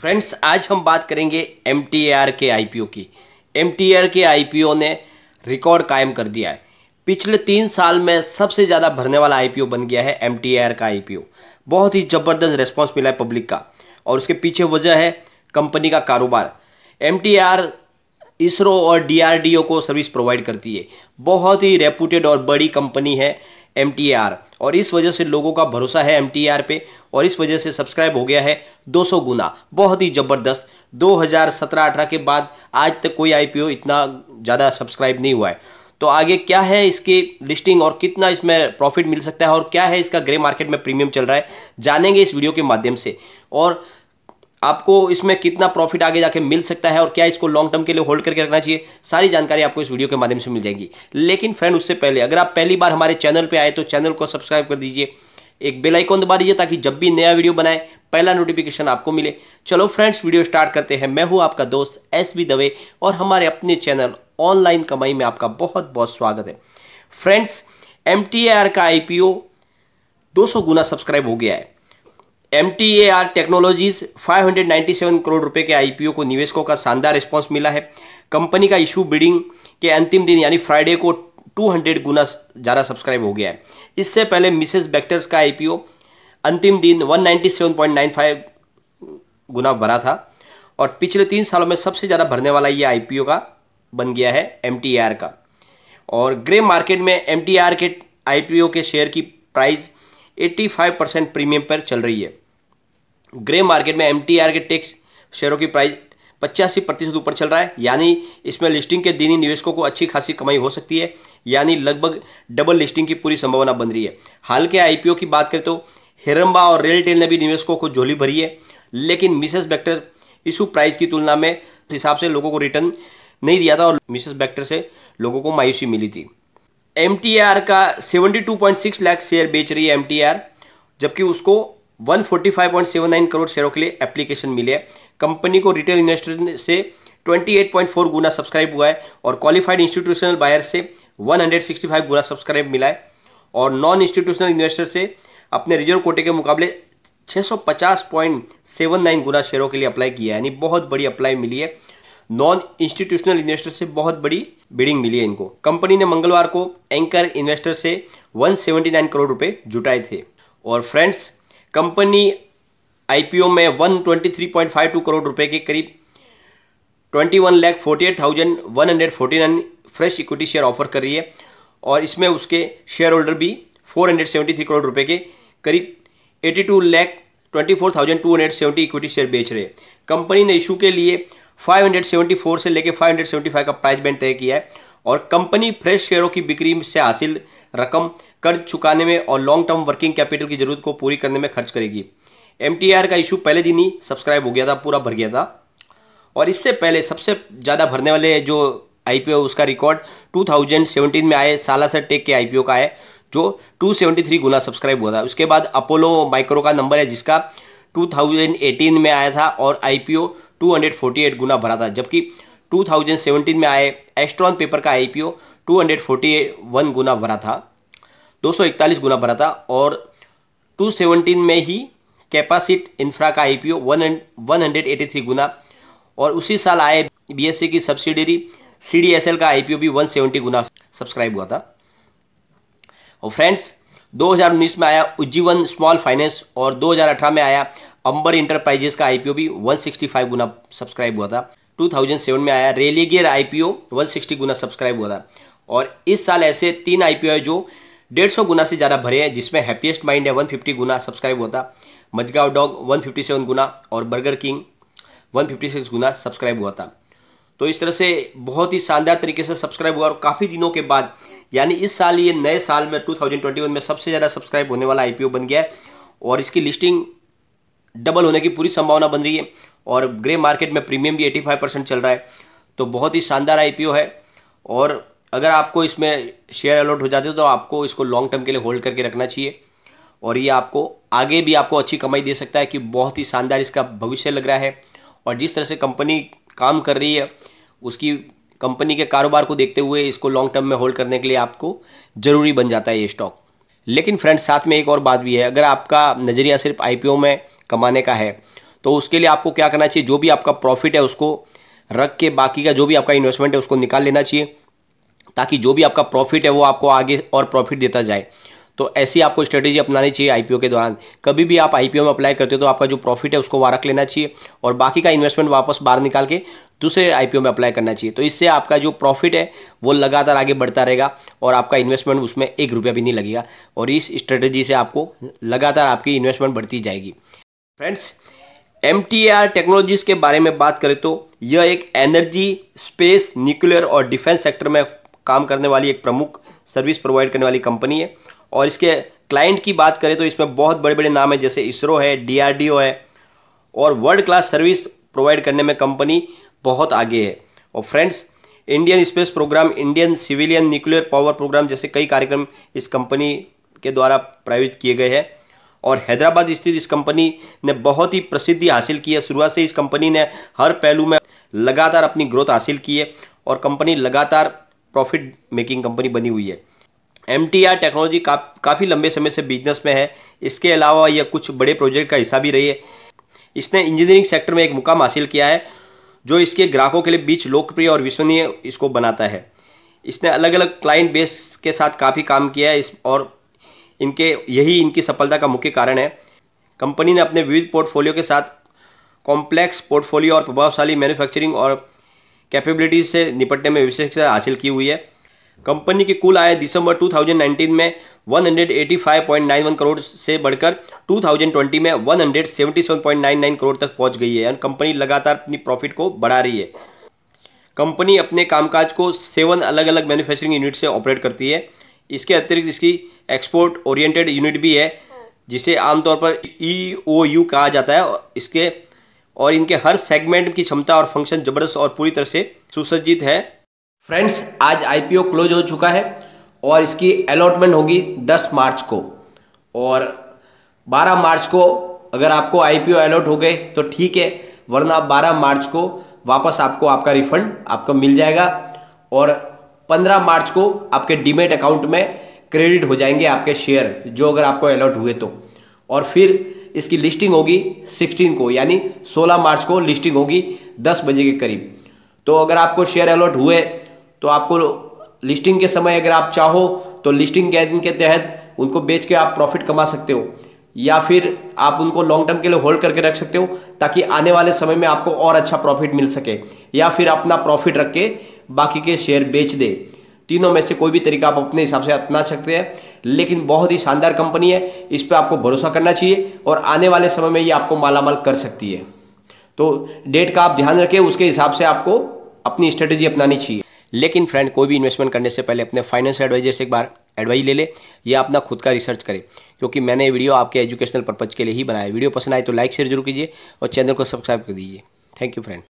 friends आज हम बात करेंगे एम के आईपीओ की एम के आईपीओ ने रिकॉर्ड कायम कर दिया है पिछले तीन साल में सबसे ज़्यादा भरने वाला आईपीओ बन गया है एम का आईपीओ बहुत ही ज़बरदस्त रिस्पॉन्स मिला है पब्लिक का और उसके पीछे वजह है कंपनी का कारोबार एम इसरो और डी को सर्विस प्रोवाइड करती है बहुत ही रेपूटेड और बड़ी कंपनी है एम और इस वजह से लोगों का भरोसा है एम पे और इस वजह से सब्सक्राइब हो गया है 200 गुना बहुत ही ज़बरदस्त 2017-18 के बाद आज तक कोई आईपीओ इतना ज़्यादा सब्सक्राइब नहीं हुआ है तो आगे क्या है इसकी लिस्टिंग और कितना इसमें प्रॉफिट मिल सकता है और क्या है इसका ग्रे मार्केट में प्रीमियम चल रहा है जानेंगे इस वीडियो के माध्यम से और आपको इसमें कितना प्रॉफिट आगे जाके मिल सकता है और क्या इसको लॉन्ग टर्म के लिए होल्ड करके रखना चाहिए सारी जानकारी आपको इस वीडियो के माध्यम से मिल जाएगी लेकिन फ्रेंड उससे पहले अगर आप पहली बार हमारे चैनल पर आए तो चैनल को सब्सक्राइब कर दीजिए एक बेल आइकॉन दबा दीजिए ताकि जब भी नया वीडियो बनाए पहला नोटिफिकेशन आपको मिले चलो फ्रेंड्स वीडियो स्टार्ट करते हैं मैं हूं आपका दोस्त एस बी दवे और हमारे अपने चैनल ऑनलाइन कमाई में आपका बहुत बहुत स्वागत है फ्रेंड्स एम का आई पी दो सौ गुना सब्सक्राइब हो गया है M T A R technologies seven crore रुपए के आईपीओ को निवेशकों का शानदार रिस्पांस मिला है कंपनी का इशू बिडिंग के अंतिम दिन यानी फ्राइडे को 200 गुना ज़्यादा सब्सक्राइब हो गया है इससे पहले मिसेस बैक्टर्स का आईपीओ अंतिम दिन 197.95 गुना भरा था और पिछले तीन सालों में सबसे ज़्यादा भरने वाला ये ओ का बन गया है एम का और ग्रे मार्केट में एम के ओ के शेयर की प्राइस 85 परसेंट प्रीमियम पर चल रही है ग्रे मार्केट में एम के टैक्स शेयरों की प्राइस पचासी प्रतिशत ऊपर चल रहा है यानी इसमें लिस्टिंग के दिन ही निवेशकों को अच्छी खासी कमाई हो सकती है यानी लगभग डबल लिस्टिंग की पूरी संभावना बन रही है हाल के आईपीओ की बात करें तो हिरम्बा और रेलटेल ने भी निवेशकों को झोली भरी है लेकिन मिसेस बैक्टर इशू प्राइस की तुलना में हिसाब से लोगों को रिटर्न नहीं दिया था और मिसेस बैक्टर से लोगों को मायूसी मिली थी एम का सेवेंटी लाख शेयर बेच रही है एम जबकि उसको 145.79 करोड़ शेयरों के लिए एप्लीकेशन मिले कंपनी को रिटेल इन्वेस्टर से 28.4 गुना सब्सक्राइब हुआ है और क्वालिफाइड इंस्टीट्यूशनल बायर से 165 गुना सब्सक्राइब मिला है और नॉन इंस्टीट्यूशनल इन्वेस्टर से अपने रिजर्व कोटे के मुकाबले 650.79 गुना शेयरों के लिए अप्लाई किया है यानी बहुत बड़ी अप्लाई मिली है नॉन इंस्टीट्यूशनल इन्वेस्टर से बहुत बड़ी बिडिंग मिली है इनको कंपनी ने मंगलवार को एंकर इन्वेस्टर से 179 करोड़ रुपए जुटाए थे और फ्रेंड्स कंपनी आईपीओ में 123.52 करोड़ रुपए के करीब 21 lakh forty eight thousand one hundred forty nine fresh equity share offer कर रही है और इसमें उसके शेयर होल्डर भी 473 करोड़ रुपए के करीब 82 लाख 24,270 इक्विटी शेयर बेच रहे हैं कंपनी ने इशू के लिए 574 से लेकर 575 का प्राइस बैंड तय किया है और कंपनी फ्रेश शेयरों की बिक्री से हासिल रकम कर्ज चुकाने में और लॉन्ग टर्म वर्किंग कैपिटल की जरूरत को पूरी करने में खर्च करेगी एम का इशू पहले दिन ही सब्सक्राइब हो गया था पूरा भर गया था और इससे पहले सबसे ज़्यादा भरने वाले जो आई उसका रिकॉर्ड 2017 में आए सालासर टेक के आई का है जो 273 गुना सब्सक्राइब हुआ था उसके बाद अपोलो माइक्रो का नंबर है जिसका 2018 में आया था और आईपीओ 248 गुना भरा था जबकि 2017 में आए एस्ट्रॉन पेपर का आईपीओ 241 गुना भरा था 241 गुना भरा था और 217 में ही कैपासिट इंफ्रा का आईपीओ 183 गुना और उसी साल आए बीएससी की सब्सिडरी सीडीएसएल का आईपीओ भी 170 गुना सब्सक्राइब हुआ था और फ्रेंड्स 2019 में आया उज्जीवन स्मॉल फाइनेंस और 2018 में आया अंबर इंटरप्राइजेस का आईपीओ भी 165 गुना सब्सक्राइब हुआ था 2007 में आया रेलीगियर आईपीओ 160 गुना सब्सक्राइब हुआ था और इस साल ऐसे तीन आईपीओ है जो डेढ़ सौ गुना से ज़्यादा भरे हैं जिसमें हैप्पीएस्ट माइंड है 150 गुना सब्सक्राइब हुआ था मजगाव डॉग 157 गुना और बर्गर किंग 156 गुना सब्सक्राइब हुआ था तो इस तरह से बहुत ही शानदार तरीके से सब्सक्राइब हुआ और काफ़ी दिनों के बाद यानी इस साल ये नए साल में 2021 में सबसे ज़्यादा सब्सक्राइब होने वाला आईपीओ बन गया है और इसकी लिस्टिंग डबल होने की पूरी संभावना बन रही है और ग्रे मार्केट में प्रीमियम भी 85 परसेंट चल रहा है तो बहुत ही शानदार आईपीओ है और अगर आपको इसमें शेयर अलॉट हो जाते हो तो आपको इसको लॉन्ग टर्म के लिए होल्ड करके रखना चाहिए और ये आपको आगे भी आपको अच्छी कमाई दे सकता है कि बहुत ही शानदार इसका भविष्य लग रहा है और जिस तरह से कंपनी काम कर रही है उसकी कंपनी के कारोबार को देखते हुए इसको लॉन्ग टर्म में होल्ड करने के लिए आपको ज़रूरी बन जाता है ये स्टॉक लेकिन फ्रेंड्स साथ में एक और बात भी है अगर आपका नज़रिया सिर्फ आईपीओ में कमाने का है तो उसके लिए आपको क्या करना चाहिए जो भी आपका प्रॉफिट है उसको रख के बाकी का जो भी आपका इन्वेस्टमेंट है उसको निकाल लेना चाहिए ताकि जो भी आपका प्रॉफिट है वो आपको आगे और प्रॉफिट देता जाए तो ऐसी आपको स्ट्रेटेजी अपनानी चाहिए आईपीओ के दौरान कभी भी आप आईपीओ में अप्लाई करते हो तो आपका जो प्रॉफिट है उसको वहाँ रख लेना चाहिए और बाकी का इन्वेस्टमेंट वापस बाहर निकाल के दूसरे आईपीओ में अप्लाई करना चाहिए तो इससे आपका जो प्रॉफिट है वो लगातार आगे बढ़ता रहेगा और आपका इन्वेस्टमेंट उसमें एक रुपया भी नहीं लगेगा और इस स्ट्रेटेजी से आपको लगातार आपकी इन्वेस्टमेंट बढ़ती जाएगी फ्रेंड्स एम टेक्नोलॉजीज़ के बारे में बात करें तो यह एक एनर्जी स्पेस न्यूक्लियर और डिफेंस सेक्टर में काम करने वाली एक प्रमुख सर्विस प्रोवाइड करने वाली कंपनी है और इसके क्लाइंट की बात करें तो इसमें बहुत बड़े बड़े नाम है जैसे इसरो है डी है और वर्ल्ड क्लास सर्विस प्रोवाइड करने में कंपनी बहुत आगे है और friends Indian space programme Indian civilian nuclear power programme जैसे कई कार्यक्रम इस कंपनी के द्वारा प्रायोजित किए गए हैं और हैदराबाद स्थित इस कंपनी ने बहुत ही प्रसिद्धि हासिल की है शुरुआत से इस कंपनी ने हर पहलू में लगातार अपनी ग्रोथ हासिल की है और कंपनी लगातार प्रॉफिट मेकिंग कंपनी बनी हुई है एम टेक्नोलॉजी का, काफ़ी लंबे समय से बिजनेस में है इसके अलावा यह कुछ बड़े प्रोजेक्ट का हिस्सा भी रही है इसने इंजीनियरिंग सेक्टर में एक मुकाम हासिल किया है जो इसके ग्राहकों के लिए बीच लोकप्रिय और विश्वनीय इसको बनाता है इसने अलग अलग क्लाइंट बेस के साथ काफ़ी काम किया है इस और इनके यही इनकी सफलता का मुख्य कारण है कंपनी ने अपने विविध पोर्टफोलियो के साथ कॉम्प्लेक्स पोर्टफोलियो और प्रभावशाली मैन्युफैक्चरिंग और कैपेबिलिटीज से निपटने में विशेषता हासिल की हुई है कंपनी की कुल आय दिसंबर 2019 में 185.91 करोड़ से बढ़कर 2020 में 177.99 करोड़ तक पहुंच गई है कंपनी लगातार अपनी प्रॉफिट को बढ़ा रही है कंपनी अपने कामकाज को सेवन अलग अलग मैन्युफैक्चरिंग यूनिट से ऑपरेट करती है इसके अतिरिक्त इसकी एक्सपोर्ट ओरिएंटेड यूनिट भी है जिसे आमतौर पर ई ओ यू कहा जाता है इसके और इनके हर सेगमेंट की क्षमता और फंक्शन जबरदस्त और पूरी तरह से सुसज्जित है फ्रेंड्स आज आईपीओ क्लोज हो चुका है और इसकी अलॉटमेंट होगी 10 मार्च को और 12 मार्च को अगर आपको आईपीओ अलॉट हो गए तो ठीक है वरना 12 मार्च को वापस आपको आपका रिफंड आपका मिल जाएगा और 15 मार्च को आपके डीमेट अकाउंट में क्रेडिट हो जाएंगे आपके शेयर जो अगर आपको अलॉट हुए तो और फिर इसकी लिस्टिंग होगी 16 को यानी 16 मार्च को लिस्टिंग होगी 10 बजे के करीब तो अगर आपको शेयर अलॉट हुए तो आपको लिस्टिंग के समय अगर आप चाहो तो लिस्टिंग गेन के तहत उनको बेच के आप प्रॉफिट कमा सकते हो या फिर आप उनको लॉन्ग टर्म के लिए होल्ड करके रख सकते हो ताकि आने वाले समय में आपको और अच्छा प्रॉफिट मिल सके या फिर अपना प्रॉफिट रख के बाकी के शेयर बेच दे तीनों में से कोई भी तरीका आप अपने हिसाब से अपना सकते हैं लेकिन बहुत ही शानदार कंपनी है इस पर आपको भरोसा करना चाहिए और आने वाले समय में ये आपको मालामाल कर सकती है तो डेट का आप ध्यान रखें उसके हिसाब से आपको अपनी स्ट्रेटेजी अपनानी चाहिए लेकिन फ्रेंड कोई भी इन्वेस्टमेंट करने से पहले अपने फाइनेंस एडवाइजर से एक बार एडवाइस ले ले या अपना खुद का रिसर्च करें क्योंकि मैंने वीडियो आपके एजुकेशनल पर्पज़ के लिए ही बनाया वीडियो पसंद आए तो लाइक शेयर जरूर कीजिए और चैनल को सब्सक्राइब कर दीजिए थैंक यू फ्रेंड